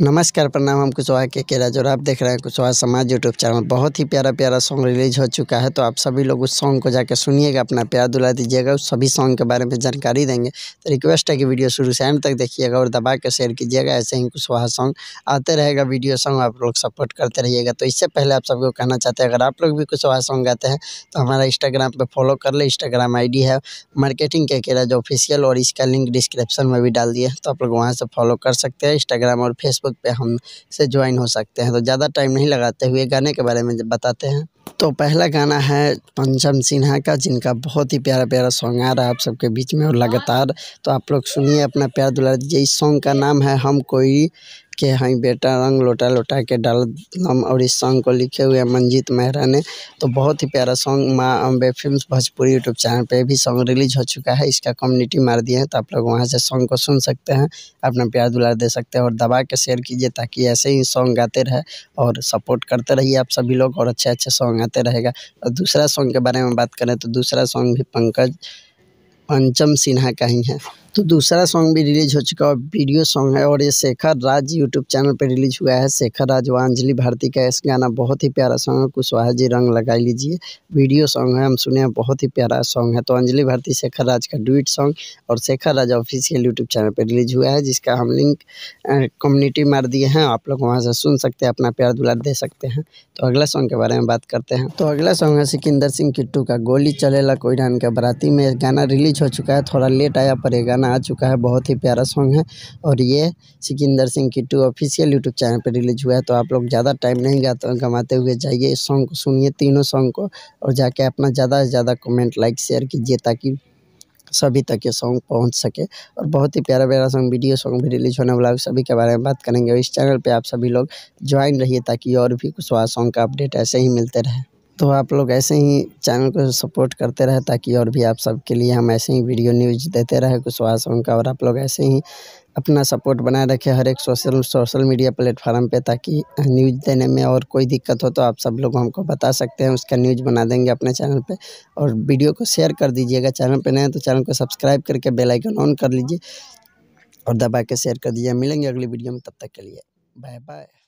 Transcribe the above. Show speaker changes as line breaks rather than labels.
नमस्कार प्रणाम हम कुशवाहा के केरा जोर आप देख रहे हैं कुशवाहा समाज यूट्यूब चैनल बहुत ही प्यारा प्यारा सॉन्ग रिलीज हो चुका है तो आप सभी लोग उस सॉन्ग को जाकर सुनिएगा अपना प्यार दुला दीजिएगा उस सभी सॉन्ग के बारे में जानकारी देंगे तो रिक्वेस्ट है कि वीडियो शुरू से एंड तक देखिएगा और दबा कर शेयर कीजिएगा ऐसे ही कुशवाहा सॉन्ग आते रहेगा वीडियो सॉन्ग आप लोग सपोर्ट करते रहिएगा तो इससे पहले आप सबको कहना चाहते हैं अगर आप लोग भी कुशवाहा सॉन्ग गाते हैं तो हमारा इंस्टाग्राम पर फॉलो कर ले इंस्टाग्राम आई है मार्केटिंग के केरा जो ऑफिशियल और इसका लिंक डिस्क्रिप्शन में भी डाल दिए तो आप लोग वहाँ से फॉलो कर सकते हैं इंस्टाग्राम और फेसबुक फेसबुक पे हम से ज्वाइन हो सकते हैं तो ज़्यादा टाइम नहीं लगाते हुए गाने के बारे में बताते हैं तो पहला गाना है पंचम सिन्हा का जिनका बहुत ही प्यारा प्यारा सॉन्ग आ रहा है आप सबके बीच में और लगातार तो आप लोग सुनिए अपना प्यार दुलार इस सॉन्ग का नाम है हम कोई के हैं हाँ, बेटा रंग लोटा लौटा के डाल हम और इस सॉन्ग को लिखे हुए मंजीत मेहरा ने तो बहुत ही प्यारा song Maa Ambe film Bhojpuri YouTube channel पे भी सॉन्ग रिलीज हो चुका है इसका कम्युनिटी मार दिए हैं तो आप लोग वहाँ से सॉन्ग को सुन सकते हैं अपना प्यार दुलार दे सकते हैं और दबा के शेयर कीजिए ताकि ऐसे ही सॉन्ग गाते रहे और सपोर्ट करते रहिए आप सभी लोग और अच्छे अच्छे सॉन्ग आते रहेगा और दूसरा सॉन्ग के बारे में बात करें तो दूसरा सॉन्ग भी पंकज पंचम सिन्हा का ही है तो दूसरा सॉन्ग भी रिलीज हो चुका है वीडियो सॉन्ग है और ये शेखर राज यूट्यूब चैनल पर रिलीज हुआ है शेखर राज व अंजलि भारती का इस गाना बहुत ही प्यारा सॉन्ग है कुशवाहा जी रंग लगा लीजिए वीडियो सॉन्ग है हम सुने हैं बहुत ही प्यारा सॉन्ग है तो अंजलि भारती शेखर राज का डुइट सॉन्ग और Shekhar Raj official YouTube channel पर रिलीज हुआ है जिसका हम लिंक कम्युनिटी मार दिए हैं आप लोग वहाँ से सुन सकते हैं अपना प्यार दुलार दे सकते हैं तो अगला सॉन्ग के बारे में बात करते हैं तो अगला सॉन्ग है सिकिंदर सिंह किट्टू का गोली चलेला कोईडान के बराती में गाना रिलीज हो चुका है थोड़ा लेट आया पर गाना गाना आ चुका है बहुत ही प्यारा सॉन्ग है और ये Sikandar Singh Kittu official YouTube channel पर रिलीज हुआ है तो आप लोग ज़्यादा टाइम नहीं गाते गवाते हुए जाइए इस सॉन्ग को सुनिए तीनों सॉन्ग को और जाके अपना ज़्यादा से ज़्यादा कमेंट लाइक शेयर कीजिए ताकि सभी तक ये सॉन्ग पहुंच सके और बहुत ही प्यारा प्यारा सॉन्ग वीडियो सॉन्ग भी रिलीज होने वाला है सभी के बारे में बात करेंगे और इस चैनल पे आप सभी लोग ज्वाइन रहिए ताकि और भी कुछ सॉन्ग का अपडेट ऐसे ही मिलते रहे तो आप लोग ऐसे ही चैनल को सपोर्ट करते रहे ताकि और भी आप सबके लिए हम ऐसे ही वीडियो न्यूज देते रहे कुशवास उनका और आप लोग ऐसे ही अपना सपोर्ट बनाए रखें हर एक सोशल सोशल मीडिया प्लेटफार्म पे ताकि न्यूज़ देने में और कोई दिक्कत हो तो आप सब लोग हमको बता सकते हैं उसका न्यूज़ बना देंगे अपने चैनल पे और वीडियो को शेयर कर दीजिएगा चैनल पे नए तो चैनल को सब्सक्राइब करके बेल आइकन ऑन कर लीजिए और दबा के शेयर कर दीजिए मिलेंगे अगली वीडियो में तब तक के लिए बाय बाय